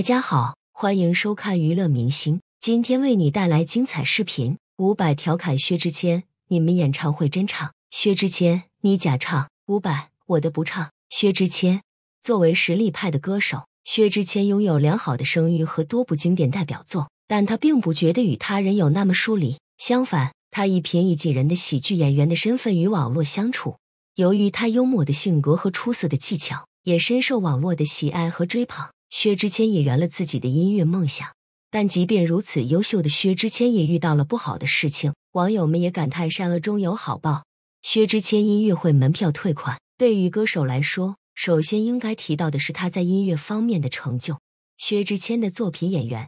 大家好，欢迎收看娱乐明星。今天为你带来精彩视频。伍佰调侃薛之谦：“你们演唱会真唱，薛之谦你假唱。”伍佰：“我的不唱。”薛之谦作为实力派的歌手，薛之谦拥有良好的声誉和多部经典代表作，但他并不觉得与他人有那么疏离。相反，他以平易近人的喜剧演员的身份与网络相处。由于他幽默的性格和出色的技巧，也深受网络的喜爱和追捧。薛之谦也圆了自己的音乐梦想，但即便如此优秀的薛之谦也遇到了不好的事情，网友们也感叹善恶终有好报。薛之谦音乐会门票退款，对于歌手来说，首先应该提到的是他在音乐方面的成就。薛之谦的作品《演员》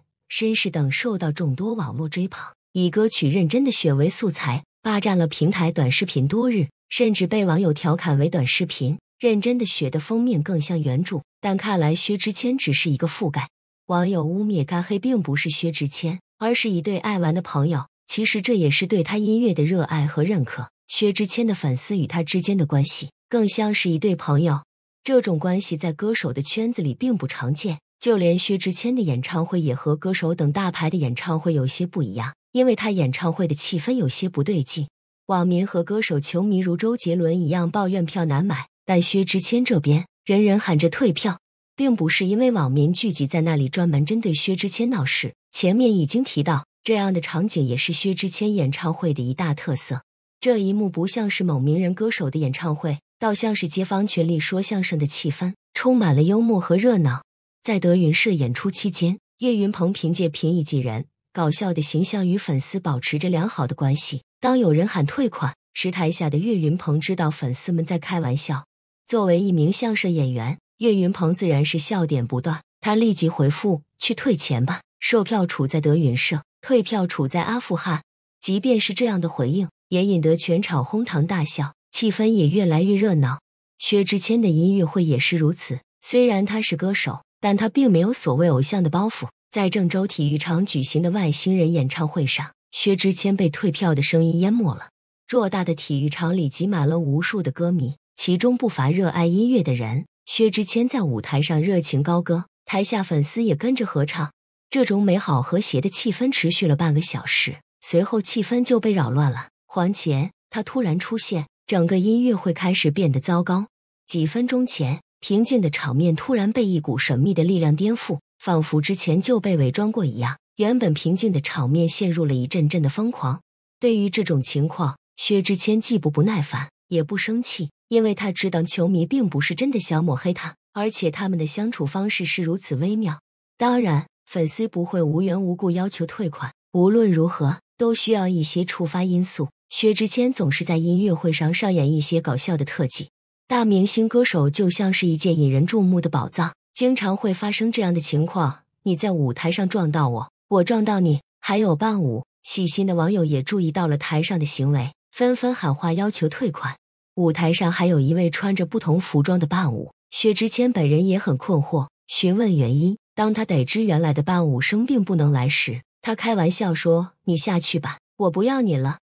《绅士》等受到众多网络追捧，以歌曲《认真的雪》为素材，霸占了平台短视频多日，甚至被网友调侃为短视频。认真的雪的封面更像原著，但看来薛之谦只是一个覆盖。网友污蔑干黑并不是薛之谦，而是一对爱玩的朋友。其实这也是对他音乐的热爱和认可。薛之谦的粉丝与他之间的关系更像是一对朋友，这种关系在歌手的圈子里并不常见。就连薛之谦的演唱会也和歌手等大牌的演唱会有些不一样，因为他演唱会的气氛有些不对劲。网民和歌手球迷如周杰伦一样抱怨票难买。但薛之谦这边，人人喊着退票，并不是因为网民聚集在那里专门针对薛之谦闹事。前面已经提到，这样的场景也是薛之谦演唱会的一大特色。这一幕不像是某名人歌手的演唱会，倒像是街坊群里说相声的气氛，充满了幽默和热闹。在德云社演出期间，岳云鹏凭借平易近人、搞笑的形象与粉丝保持着良好的关系。当有人喊退款时，台下的岳云鹏知道粉丝们在开玩笑。作为一名相声演员，岳云鹏自然是笑点不断。他立即回复：“去退钱吧，售票处在德云社，退票处在阿富汗。”即便是这样的回应，也引得全场哄堂大笑，气氛也越来越热闹。薛之谦的音乐会也是如此。虽然他是歌手，但他并没有所谓偶像的包袱。在郑州体育场举行的外星人演唱会上，薛之谦被退票的声音淹没了。偌大的体育场里挤满了无数的歌迷。其中不乏热爱音乐的人。薛之谦在舞台上热情高歌，台下粉丝也跟着合唱。这种美好和谐的气氛持续了半个小时，随后气氛就被扰乱了。黄钱，他突然出现，整个音乐会开始变得糟糕。几分钟前平静的场面突然被一股神秘的力量颠覆，仿佛之前就被伪装过一样。原本平静的场面陷入了一阵阵的疯狂。对于这种情况，薛之谦既不不耐烦，也不生气。因为他知道球迷并不是真的想抹黑他，而且他们的相处方式是如此微妙。当然，粉丝不会无缘无故要求退款，无论如何都需要一些触发因素。薛之谦总是在音乐会上上演一些搞笑的特技，大明星歌手就像是一件引人注目的宝藏，经常会发生这样的情况：你在舞台上撞到我，我撞到你，还有伴舞。细心的网友也注意到了台上的行为，纷纷喊话要求退款。舞台上还有一位穿着不同服装的伴舞，薛之谦本人也很困惑，询问原因。当他得知原来的伴舞生病不能来时，他开玩笑说：“你下去吧，我不要你了。”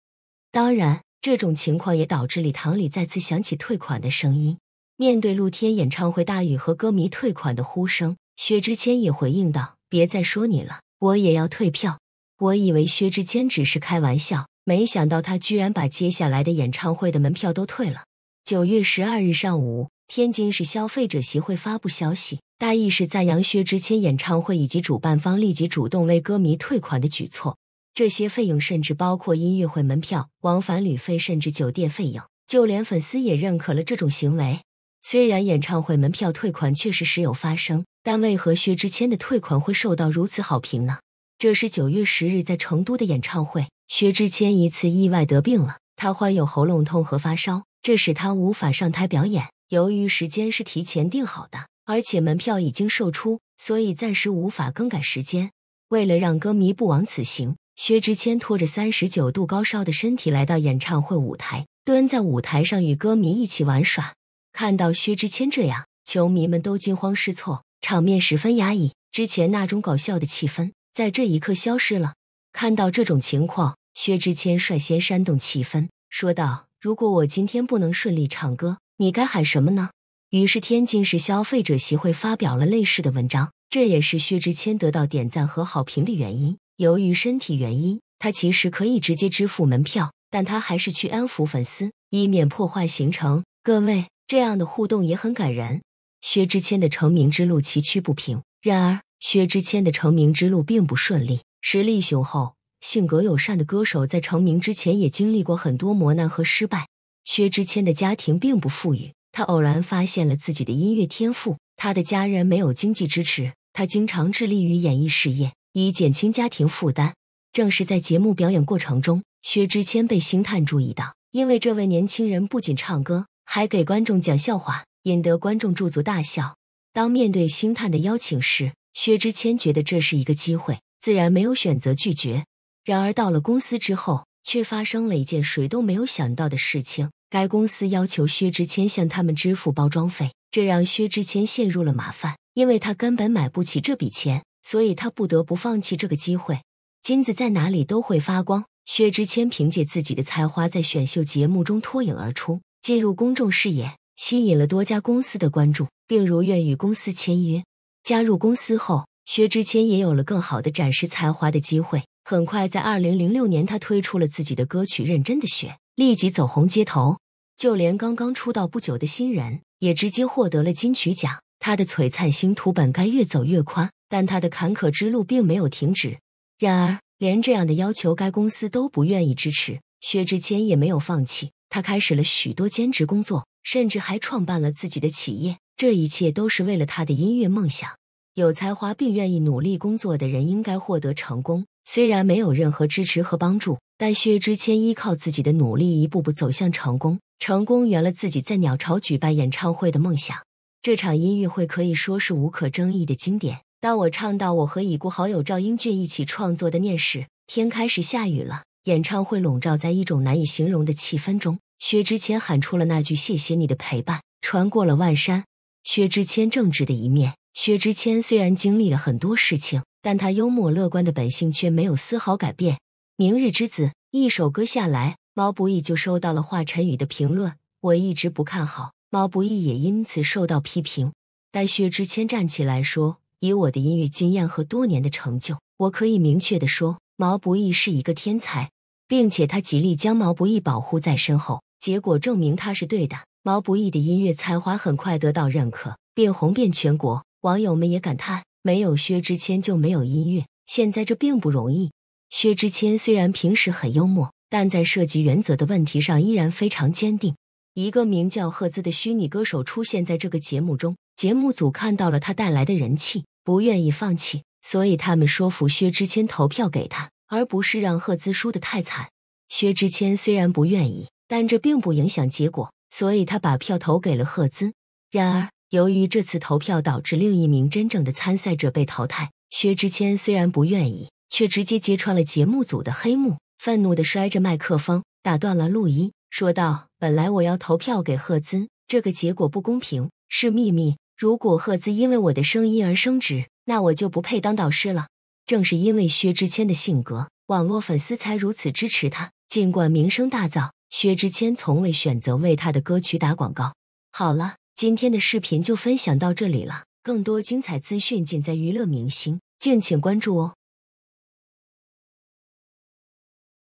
当然，这种情况也导致礼堂里再次响起退款的声音。面对露天演唱会大雨和歌迷退款的呼声，薛之谦也回应道：“别再说你了，我也要退票。”我以为薛之谦只是开玩笑。没想到他居然把接下来的演唱会的门票都退了。九月十二日上午，天津市消费者协会发布消息，大意是赞扬薛之谦演唱会以及主办方立即主动为歌迷退款的举措。这些费用甚至包括音乐会门票、往返旅费，甚至酒店费用，就连粉丝也认可了这种行为。虽然演唱会门票退款确实时有发生，但为何薛之谦的退款会受到如此好评呢？这是九月十日在成都的演唱会。薛之谦一次意外得病了，他患有喉咙痛和发烧，这使他无法上台表演。由于时间是提前定好的，而且门票已经售出，所以暂时无法更改时间。为了让歌迷不枉此行，薛之谦拖着三十九度高烧的身体来到演唱会舞台，蹲在舞台上与歌迷一起玩耍。看到薛之谦这样，球迷们都惊慌失措，场面十分压抑。之前那种搞笑的气氛在这一刻消失了。看到这种情况，薛之谦率先煽动气氛，说道：“如果我今天不能顺利唱歌，你该喊什么呢？”于是天津市消费者协会发表了类似的文章，这也是薛之谦得到点赞和好评的原因。由于身体原因，他其实可以直接支付门票，但他还是去安抚粉丝，以免破坏行程。各位，这样的互动也很感人。薛之谦的成名之路崎岖不平，然而薛之谦的成名之路并不顺利。实力雄厚、性格友善的歌手，在成名之前也经历过很多磨难和失败。薛之谦的家庭并不富裕，他偶然发现了自己的音乐天赋。他的家人没有经济支持，他经常致力于演艺事业，以减轻家庭负担。正是在节目表演过程中，薛之谦被星探注意到，因为这位年轻人不仅唱歌，还给观众讲笑话，引得观众驻足大笑。当面对星探的邀请时，薛之谦觉得这是一个机会。自然没有选择拒绝，然而到了公司之后，却发生了一件谁都没有想到的事情。该公司要求薛之谦向他们支付包装费，这让薛之谦陷入了麻烦，因为他根本买不起这笔钱，所以他不得不放弃这个机会。金子在哪里都会发光，薛之谦凭借自己的才华在选秀节目中脱颖而出，进入公众视野，吸引了多家公司的关注，并如愿与公司签约。加入公司后。薛之谦也有了更好的展示才华的机会。很快，在二零零六年，他推出了自己的歌曲《认真的雪》，立即走红街头。就连刚刚出道不久的新人，也直接获得了金曲奖。他的璀璨星途本该越走越宽，但他的坎坷之路并没有停止。然而，连这样的要求，该公司都不愿意支持。薛之谦也没有放弃，他开始了许多兼职工作，甚至还创办了自己的企业。这一切都是为了他的音乐梦想。有才华并愿意努力工作的人应该获得成功。虽然没有任何支持和帮助，但薛之谦依靠自己的努力一步步走向成功。成功圆了自己在鸟巢举办演唱会的梦想。这场音乐会可以说是无可争议的经典。当我唱到我和已故好友赵英俊一起创作的《念》时，天开始下雨了。演唱会笼罩在一种难以形容的气氛中。薛之谦喊出了那句“谢谢你的陪伴”，穿过了万山。薛之谦正直的一面。薛之谦虽然经历了很多事情，但他幽默乐观的本性却没有丝毫改变。明日之子一首歌下来，毛不易就收到了华晨宇的评论：“我一直不看好。”毛不易也因此受到批评。但薛之谦站起来说：“以我的音乐经验和多年的成就，我可以明确的说，毛不易是一个天才，并且他极力将毛不易保护在身后。结果证明他是对的。毛不易的音乐才华很快得到认可，便红遍全国。”网友们也感叹：没有薛之谦就没有音乐。现在这并不容易。薛之谦虽然平时很幽默，但在涉及原则的问题上依然非常坚定。一个名叫赫兹的虚拟歌手出现在这个节目中，节目组看到了他带来的人气，不愿意放弃，所以他们说服薛之谦投票给他，而不是让赫兹输得太惨。薛之谦虽然不愿意，但这并不影响结果，所以他把票投给了赫兹。然而，由于这次投票导致另一名真正的参赛者被淘汰，薛之谦虽然不愿意，却直接揭穿了节目组的黑幕，愤怒的摔着麦克风，打断了录音，说道：“本来我要投票给赫兹，这个结果不公平，是秘密。如果赫兹因为我的声音而升职，那我就不配当导师了。”正是因为薛之谦的性格，网络粉丝才如此支持他。尽管名声大噪，薛之谦从未选择为他的歌曲打广告。好了。今天的视频就分享到这里了，更多精彩资讯尽在娱乐明星，敬请关注哦。